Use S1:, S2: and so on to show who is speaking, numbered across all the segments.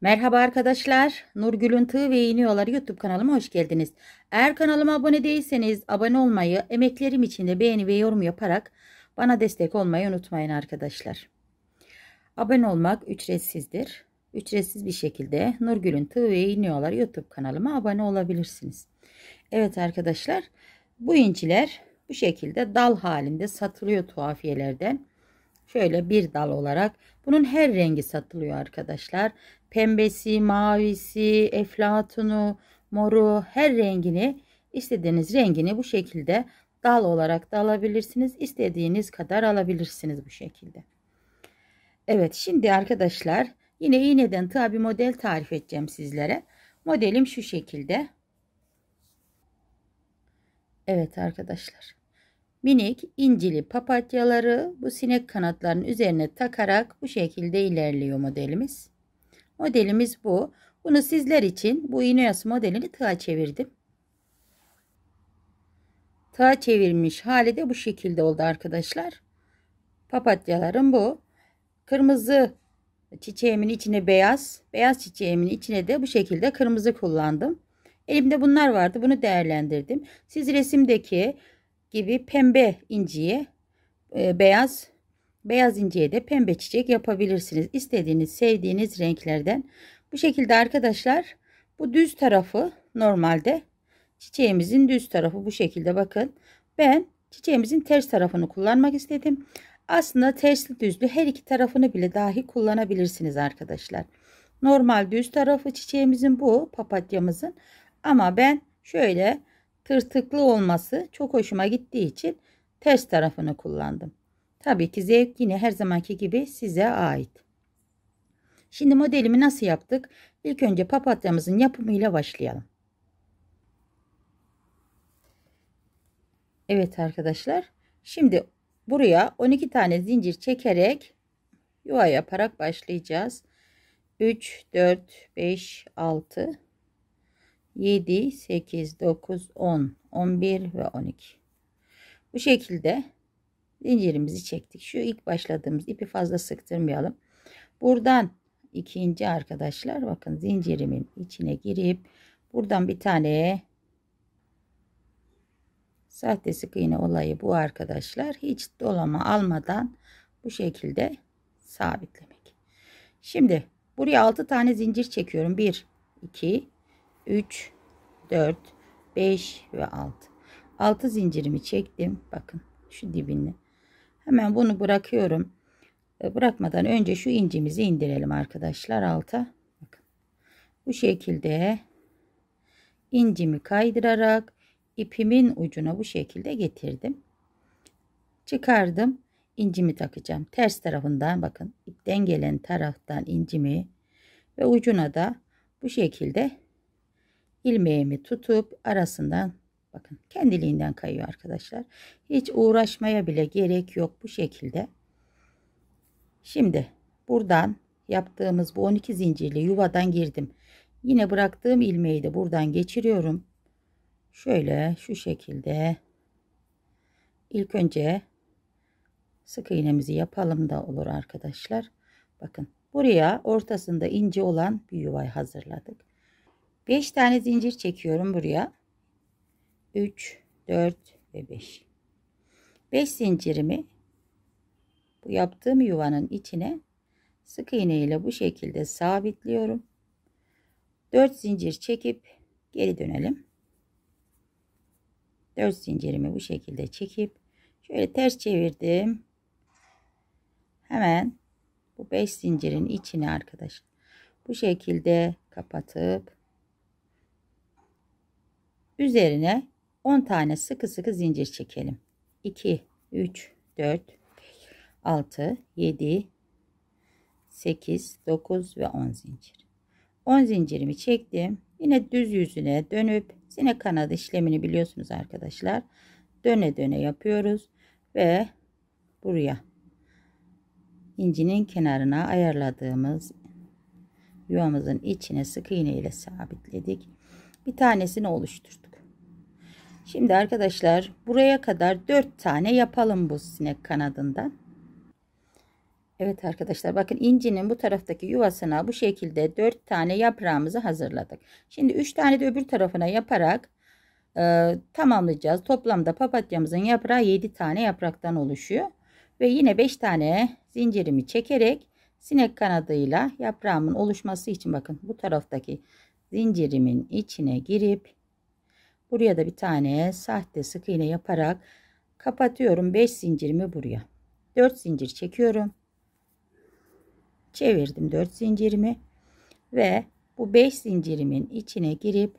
S1: Merhaba arkadaşlar. Nurgül'ün Tığ ve İğniyorlar YouTube kanalıma hoş geldiniz. Eğer kanalıma abone değilseniz abone olmayı, emeklerim için de beğeni ve yorum yaparak bana destek olmayı unutmayın arkadaşlar. Abone olmak ücretsizdir. Ücretsiz bir şekilde Nurgül'ün Tığ ve İğniyorlar YouTube kanalıma abone olabilirsiniz. Evet arkadaşlar bu inciler bu şekilde dal halinde satılıyor tuhafiyelerden. Şöyle bir dal olarak bunun her rengi satılıyor arkadaşlar. Pembesi, mavisi, eflatunu, moru her rengini istediğiniz rengini bu şekilde dal olarak da alabilirsiniz. İstediğiniz kadar alabilirsiniz bu şekilde. Evet şimdi arkadaşlar yine iğneden tabi model tarif edeceğim sizlere. Modelim şu şekilde. Evet arkadaşlar. Minik incili papatyaları bu sinek kanatlarının üzerine takarak bu şekilde ilerliyor modelimiz. Modelimiz bu. Bunu sizler için bu iğne modelini tığa çevirdim. Tığa çevirmiş hali de bu şekilde oldu arkadaşlar. Papatyalarım bu. Kırmızı çiçeğimin içine beyaz, beyaz çiçeğimin içine de bu şekilde kırmızı kullandım. Elimde bunlar vardı. Bunu değerlendirdim. Siz resimdeki gibi pembe inciye e, beyaz Beyaz inceye de pembe çiçek yapabilirsiniz. İstediğiniz, sevdiğiniz renklerden. Bu şekilde arkadaşlar bu düz tarafı normalde çiçeğimizin düz tarafı bu şekilde bakın. Ben çiçeğimizin ters tarafını kullanmak istedim. Aslında tersli düzlü her iki tarafını bile dahi kullanabilirsiniz arkadaşlar. Normal düz tarafı çiçeğimizin bu papatyamızın ama ben şöyle tırtıklı olması çok hoşuma gittiği için ters tarafını kullandım. Tabii ki zevk yine her zamanki gibi size ait. Şimdi modelimi nasıl yaptık? İlk önce papatyamızın yapımıyla başlayalım. Evet arkadaşlar. Şimdi buraya 12 tane zincir çekerek yuva yaparak başlayacağız. 3, 4, 5, 6, 7, 8, 9, 10, 11 ve 12. Bu şekilde zincirimizi çektik şu ilk başladığımız ipi fazla sıktırmayalım buradan ikinci arkadaşlar bakın zincirimin içine girip buradan bir tane sahte sık iğne olayı bu arkadaşlar hiç dolama almadan bu şekilde sabitlemek şimdi buraya 6 tane zincir çekiyorum 1 2 3 4 5 ve 6 6 zincirimi çektim bakın şu dibini Hemen bunu bırakıyorum. E, bırakmadan önce şu incimizi indirelim arkadaşlar alta. Bakın. Bu şekilde incimi kaydırarak ipimin ucuna bu şekilde getirdim. Çıkardım. incimi takacağım. Ters tarafından bakın ipten gelen taraftan incimi ve ucuna da bu şekilde ilmeğimi tutup arasından Bakın kendiliğinden kayıyor arkadaşlar. Hiç uğraşmaya bile gerek yok bu şekilde. Şimdi buradan yaptığımız bu 12 zincirli yuvadan girdim. Yine bıraktığım ilmeği de buradan geçiriyorum. Şöyle şu şekilde İlk önce sık iğnemizi yapalım da olur arkadaşlar. Bakın buraya ortasında ince olan bir yuva hazırladık. 5 tane zincir çekiyorum buraya. 3, 4 ve 5. 5 zincirimi bu yaptığım yuvanın içine sık iğne ile bu şekilde sabitliyorum. 4 zincir çekip geri dönelim. 4 zincirimi bu şekilde çekip şöyle ters çevirdim. Hemen bu 5 zincirin içine arkadaşlar bu şekilde kapatıp üzerine 10 tane sıkı sıkı zincir çekelim. 2, 3, 4, 6, 7, 8, 9 ve 10 zincir. 10 zincirimi çektim. Yine düz yüzüne dönüp sinek kanadı işlemini biliyorsunuz arkadaşlar. Döne döne yapıyoruz ve buraya incinin kenarına ayarladığımız yuvamızın içine sık iğne ile sabitledik. Bir tanesini oluşturduk. Şimdi arkadaşlar buraya kadar 4 tane yapalım bu sinek kanadından. Evet arkadaşlar bakın incinin bu taraftaki yuvasına bu şekilde 4 tane yaprağımızı hazırladık. Şimdi 3 tane de öbür tarafına yaparak e, tamamlayacağız. Toplamda papatyamızın yaprağı 7 tane yapraktan oluşuyor. Ve yine 5 tane zincirimi çekerek sinek kanadıyla yaprağımın oluşması için bakın bu taraftaki zincirimin içine girip Buraya da bir tane sahte sık iğne yaparak kapatıyorum 5 zincirimi buraya. 4 zincir çekiyorum. Çevirdim 4 zincirimi ve bu 5 zincirimin içine girip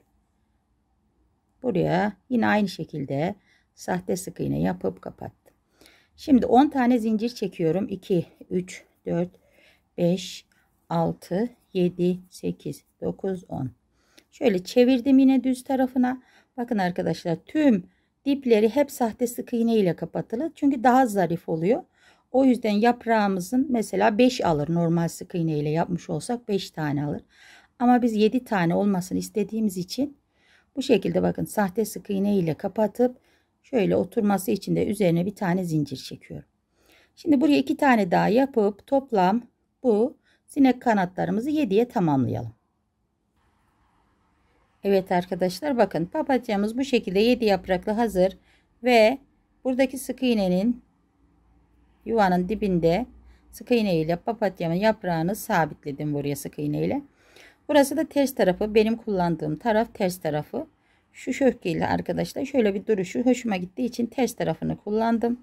S1: buraya yine aynı şekilde sahte sık iğne yapıp kapattım. Şimdi 10 tane zincir çekiyorum. 2 3 4 5 6 7 8 9 10. Şöyle çevirdim yine düz tarafına. Bakın arkadaşlar tüm dipleri hep sahte sık iğne ile kapatılır Çünkü daha zarif oluyor. O yüzden yaprağımızın mesela 5 alır. Normal sık iğne ile yapmış olsak 5 tane alır. Ama biz 7 tane olmasını istediğimiz için bu şekilde bakın sahte sık iğne ile kapatıp şöyle oturması için de üzerine bir tane zincir çekiyorum. Şimdi buraya iki tane daha yapıp toplam bu sinek kanatlarımızı 7'ye tamamlayalım. Evet arkadaşlar bakın papatyamız bu şekilde 7 yapraklı hazır ve buradaki sık iğnenin yuvanın dibinde sık iğne ile papatyamın yaprağını sabitledim buraya sık iğne ile. Burası da ters tarafı benim kullandığım taraf ters tarafı. Şu şöfkeyle arkadaşlar şöyle bir duruşu hoşuma gittiği için ters tarafını kullandım.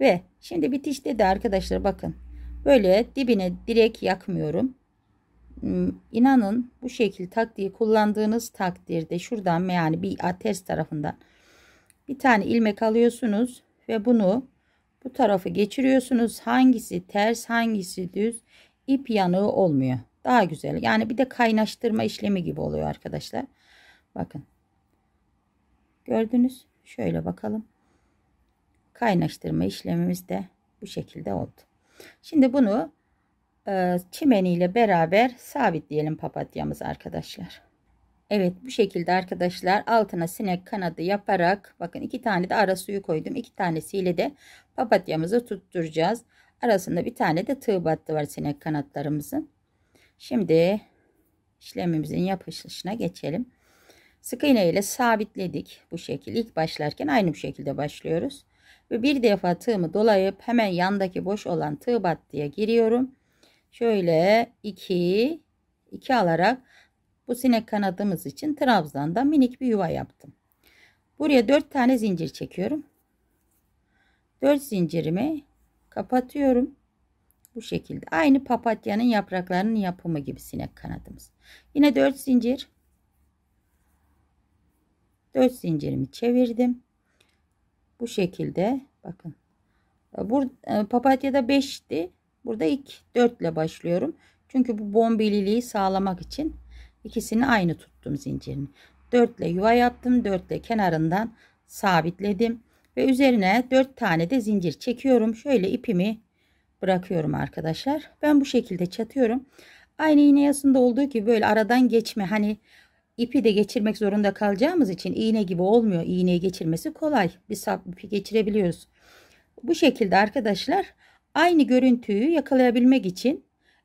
S1: Ve şimdi bitişte de arkadaşlar bakın böyle dibine direkt yakmıyorum. Hmm, inanın bu şekil taktiği kullandığınız takdirde şuradan yani bir ates tarafından bir tane ilmek alıyorsunuz ve bunu bu tarafı geçiriyorsunuz. Hangisi ters hangisi düz ip yanığı olmuyor. Daha güzel. Yani bir de kaynaştırma işlemi gibi oluyor arkadaşlar. Bakın. Gördünüz. Şöyle bakalım. Kaynaştırma işlemimiz de bu şekilde oldu. Şimdi bunu ee, çimeniyle beraber sabitleyelim papatyamız arkadaşlar. Evet bu şekilde arkadaşlar altına sinek kanadı yaparak bakın iki tane de ara suyu koydum. iki tanesiyle de papatyamızı tutturacağız. Arasında bir tane de tığ battı var sinek kanatlarımızın. Şimdi işlemimizin yapışışına geçelim. Sık iğne ile sabitledik bu şekilde. İlk başlarken aynı bu şekilde başlıyoruz. Ve bir defa tığımı dolayıp hemen yandaki boş olan tığ battıya giriyorum şöyle 2 2 alarak bu sinek kanadımız için trabzandan minik bir yuva yaptım. Buraya 4 tane zincir çekiyorum. 4 zincirimi kapatıyorum. Bu şekilde aynı papatyanın yapraklarının yapımı gibi sinek kanadımız. Yine 4 zincir. 4 zincirimi çevirdim. Bu şekilde bakın. E, papatya da 5'ti. Burada ilk 4 ile başlıyorum. Çünkü bu bombililiği sağlamak için ikisini aynı tuttum zincirini. 4 ile yuva yaptım. 4 ile kenarından sabitledim. Ve üzerine 4 tane de zincir çekiyorum. Şöyle ipimi bırakıyorum arkadaşlar. Ben bu şekilde çatıyorum. Aynı iğne yasında olduğu gibi böyle aradan geçme hani ipi de geçirmek zorunda kalacağımız için iğne gibi olmuyor. İğneyi geçirmesi kolay. Bir sap ipi geçirebiliyoruz. Bu şekilde arkadaşlar Aynı görüntüyü yakalayabilmek için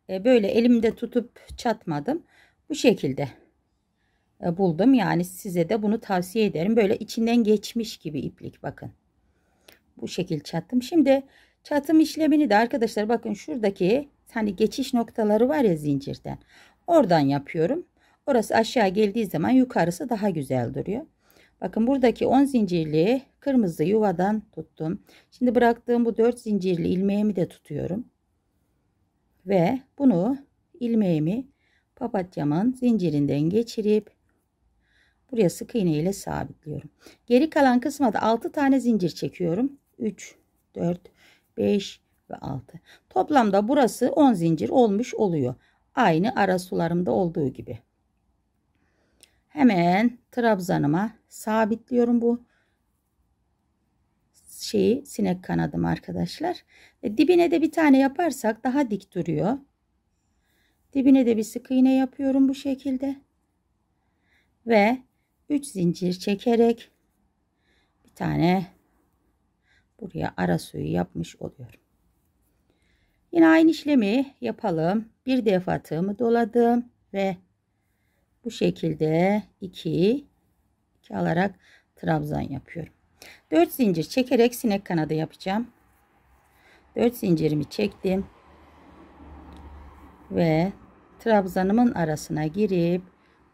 S1: e, böyle elimde tutup çatmadım. Bu şekilde e, buldum. Yani size de bunu tavsiye ederim. Böyle içinden geçmiş gibi iplik bakın. Bu şekilde çattım. Şimdi çatım işlemini de arkadaşlar bakın şuradaki hani geçiş noktaları var ya zincirden. Oradan yapıyorum. Orası aşağı geldiği zaman yukarısı daha güzel duruyor. Bakın buradaki 10 zincirli kırmızı yuvadan tuttum. Şimdi bıraktığım bu 4 zincirli ilmeğimi de tutuyorum. Ve bunu ilmeğimi papatyamın zincirinden geçirip buraya sık iğne ile sabitliyorum. Geri kalan kısma da 6 tane zincir çekiyorum. 3, 4, 5 ve 6. Toplamda burası 10 zincir olmuş oluyor. Aynı ara sularımda olduğu gibi hemen trabzanıma sabitliyorum bu şeyi sinek kanadım arkadaşlar. E, dibine de bir tane yaparsak daha dik duruyor. Dibine de bir sık iğne yapıyorum bu şekilde. Ve 3 zincir çekerek bir tane buraya ara suyu yapmış oluyorum. Yine aynı işlemi yapalım. Bir defa tığımı doladım ve bu şekilde 2 2 alarak trabzan yapıyorum. 4 zincir çekerek sinek kanadı yapacağım. 4 zincirimi çektim. Ve trabzanımın arasına girip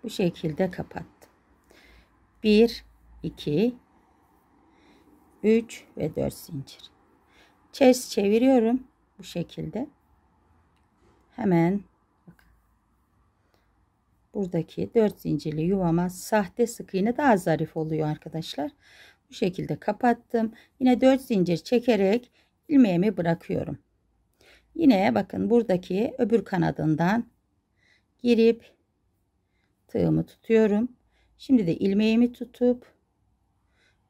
S1: bu şekilde kapattım. 1 2 3 ve 4 zincir. Ters çeviriyorum bu şekilde. Hemen buradaki 4 zincirli yuvama sahte sık iğne daha zarif oluyor arkadaşlar. Bu şekilde kapattım. Yine 4 zincir çekerek ilmeğimi bırakıyorum. Yine bakın buradaki öbür kanadından girip tığımı tutuyorum. Şimdi de ilmeğimi tutup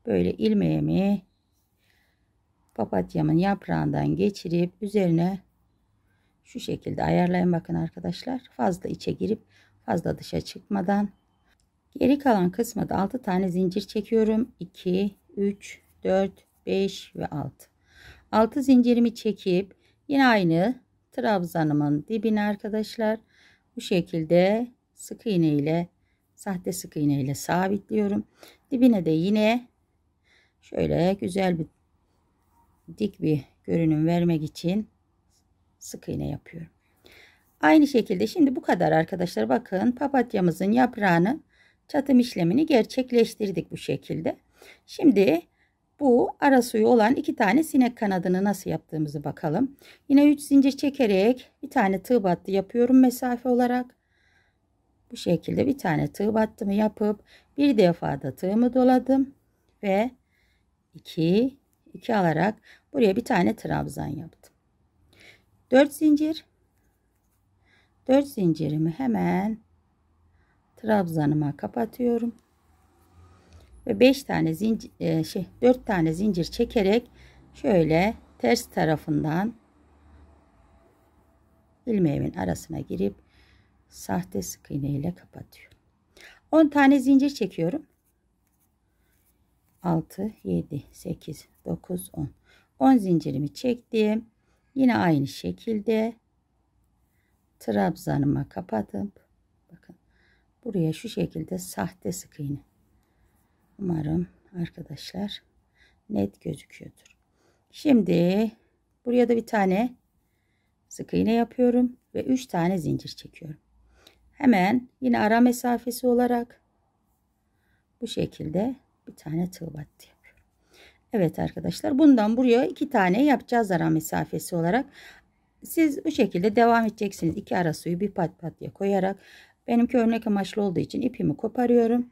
S1: böyle ilmeğimi papatyamın yaprağından geçirip üzerine şu şekilde ayarlayın bakın arkadaşlar. Fazla içe girip Fazla dışa çıkmadan. Geri kalan kısmı da 6 tane zincir çekiyorum. 2, 3, 4, 5 ve 6. 6 zincirimi çekip yine aynı trabzanımın dibine arkadaşlar bu şekilde sık iğne ile sahte sık iğne ile sabitliyorum. Dibine de yine şöyle güzel bir dik bir görünüm vermek için sık iğne yapıyorum. Aynı şekilde şimdi bu kadar arkadaşlar. Bakın papatyamızın yaprağını çatım işlemini gerçekleştirdik bu şekilde. Şimdi bu ara suyu olan iki tane sinek kanadını nasıl yaptığımızı bakalım. Yine 3 zincir çekerek bir tane tığ battı yapıyorum mesafe olarak. Bu şekilde bir tane tığ battımı yapıp bir defa da tığımı doladım ve 2 2 alarak buraya bir tane trabzan yaptım. 4 zincir 4 zincirimi hemen trabzanıma kapatıyorum. Ve 5 tane zincir e, şey 4 tane zincir çekerek şöyle ters tarafından ilmeğimin arasına girip sahte sık iğne ile kapatıyorum. 10 tane zincir çekiyorum. 6 7 8 9 10 10 zincirimi çektim. Yine aynı şekilde Trabzanımı kapatıp bakın buraya şu şekilde sahte sık iğne. Umarım arkadaşlar net gözüküyordur. Şimdi buraya da bir tane sık iğne yapıyorum ve 3 tane zincir çekiyorum. Hemen yine ara mesafesi olarak bu şekilde bir tane tığ battı yapıyorum. Evet arkadaşlar bundan buraya iki tane yapacağız ara mesafesi olarak. Siz bu şekilde devam edeceksiniz. İki ara suyu bir pat pat diye koyarak. Benimki örnek amaçlı olduğu için ipimi koparıyorum.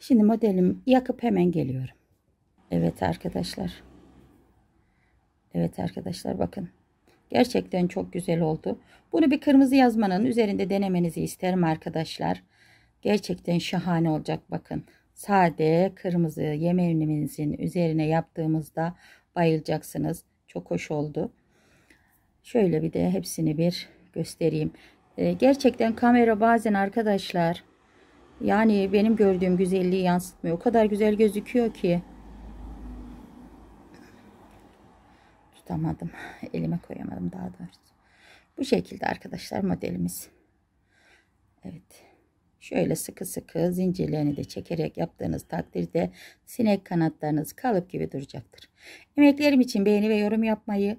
S1: Şimdi modelimi yakıp hemen geliyorum. Evet arkadaşlar. Evet arkadaşlar bakın. Gerçekten çok güzel oldu. Bunu bir kırmızı yazmanın üzerinde denemenizi isterim arkadaşlar. Gerçekten şahane olacak bakın. Sade kırmızı yemeğimizin üzerine yaptığımızda bayılacaksınız. Çok hoş oldu. Şöyle bir de hepsini bir göstereyim. E, gerçekten kamera bazen arkadaşlar yani benim gördüğüm güzelliği yansıtmıyor. O kadar güzel gözüküyor ki. Tutamadım. Elime koyamadım daha doğrusu. Bu şekilde arkadaşlar modelimiz. Evet. Şöyle sıkı sıkı zincirlerini de çekerek yaptığınız takdirde sinek kanatlarınız kalıp gibi duracaktır. Emeklerim için beğeni ve yorum yapmayı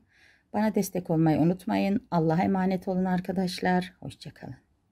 S1: bana destek olmayı unutmayın. Allah'a emanet olun arkadaşlar. Hoşçakalın.